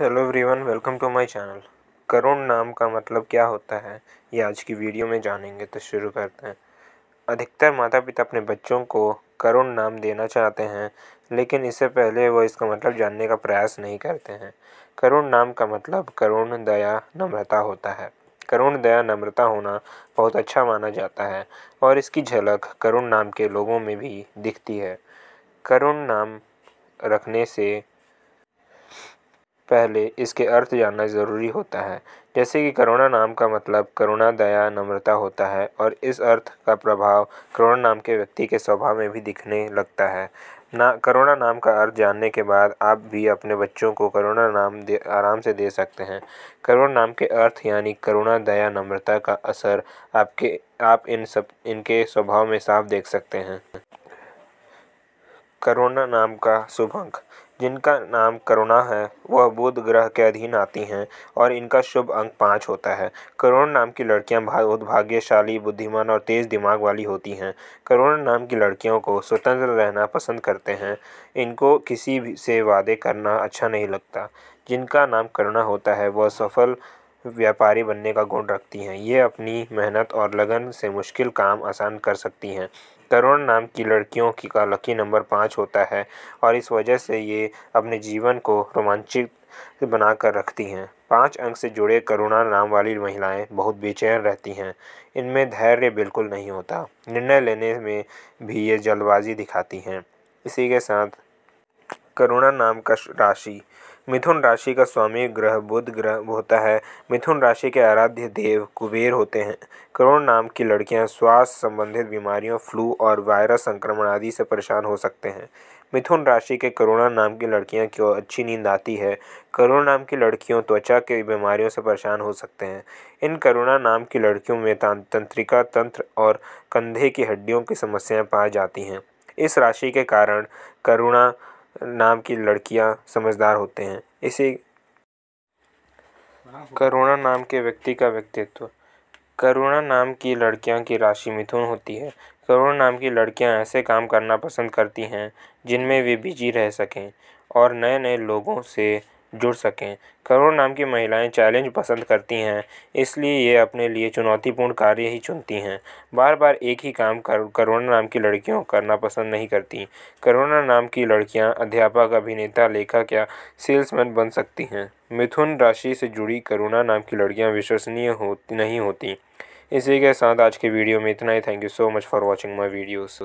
hello everyone welcome to my channel Karun नाम का मतलब क्या होता है ये आज की वीडियो में जानेंगे तो शुरू करते हैं अधिकतर माता पिता अपने बच्चों को करुण नाम देना चाहते हैं लेकिन इससे पहले वो इसका मतलब जानने का प्रयास नहीं करते हैं करुण नाम का मतलब करुण दया नम्रता होता है करुण दया नम्रता होना बहुत अच्छा माना जाता है और इसकी झलक करुण नाम के लोगों में भी दिखती है करुण नाम रखने से पहले इसके अर्थ जानना ज़रूरी होता है जैसे कि करुणा नाम का मतलब करुणा दया नम्रता होता है और इस अर्थ का प्रभाव करुणा नाम के व्यक्ति के स्वभाव में भी दिखने लगता है ना करुणा नाम का अर्थ जानने के बाद आप भी अपने बच्चों को करुणा नाम दे आराम से दे सकते हैं करुणा नाम के अर्थ यानी करुणा दया नम्रता का असर आपके आप इन सब इनके स्वभाव में साफ देख सकते हैं करुणा नाम का शुभ अंक जिनका नाम करुणा है वह बुध ग्रह के अधीन आती हैं और इनका शुभ अंक पाँच होता है करुण नाम की लड़कियां बहुत भाग्यशाली बुद्धिमान और तेज़ दिमाग वाली होती हैं करुण नाम की लड़कियों को स्वतंत्र रहना पसंद करते हैं इनको किसी से वादे करना अच्छा नहीं लगता जिनका नाम करुणा होता है वह सफल व्यापारी बनने का गुण रखती हैं ये अपनी मेहनत और लगन से मुश्किल काम आसान कर सकती हैं करुण नाम की लड़कियों की का लकी नंबर पाँच होता है और इस वजह से ये अपने जीवन को रोमांचित बनाकर रखती हैं पाँच अंक से जुड़े करुणा नाम वाली महिलाएं बहुत बेचैन रहती हैं इनमें धैर्य बिल्कुल नहीं होता निर्णय लेने में भी ये जल्दबाजी दिखाती हैं इसी के साथ करुणा नाम का राशि मिथुन राशि का स्वामी ग्रह बुध ग्रह होता है मिथुन राशि के आराध्य देव कुबेर होते हैं करोड़ नाम की लड़कियां स्वास्थ्य संबंधित बीमारियों फ्लू और वायरस संक्रमण आदि से परेशान हो सकते हैं मिथुन राशि के करुणा नाम की लड़कियां क्यों अच्छी नींद आती है करुणा नाम की लड़कियों त्वचा के बीमारियों से परेशान हो सकते हैं इन करुणा नाम की लड़कियों में तंत्रिका तंत्र और कंधे की हड्डियों की समस्याएं पाई जाती हैं इस राशि के कारण करुणा नाम की लड़कियां समझदार होते हैं इसी करुणा नाम के व्यक्ति का व्यक्तित्व करुणा नाम की लड़कियां की राशि मिथुन होती है करुणा नाम की लड़कियां ऐसे काम करना पसंद करती हैं जिनमें वे बिजी रह सकें और नए नए लोगों से जुड़ सकें करोड़ नाम की महिलाएं चैलेंज पसंद करती हैं इसलिए ये अपने लिए चुनौतीपूर्ण कार्य ही चुनती हैं बार बार एक ही काम कर करुणा नाम की लड़कियों करना पसंद नहीं करती करोड़ नाम की लड़कियां अध्यापक अभिनेता लेखक या सेल्समैन बन सकती हैं मिथुन राशि से जुड़ी करुणा नाम की लड़कियाँ विश्वसनीय हो नहीं होती इसी के साथ आज के वीडियो में इतना ही thank you so much for watching my videos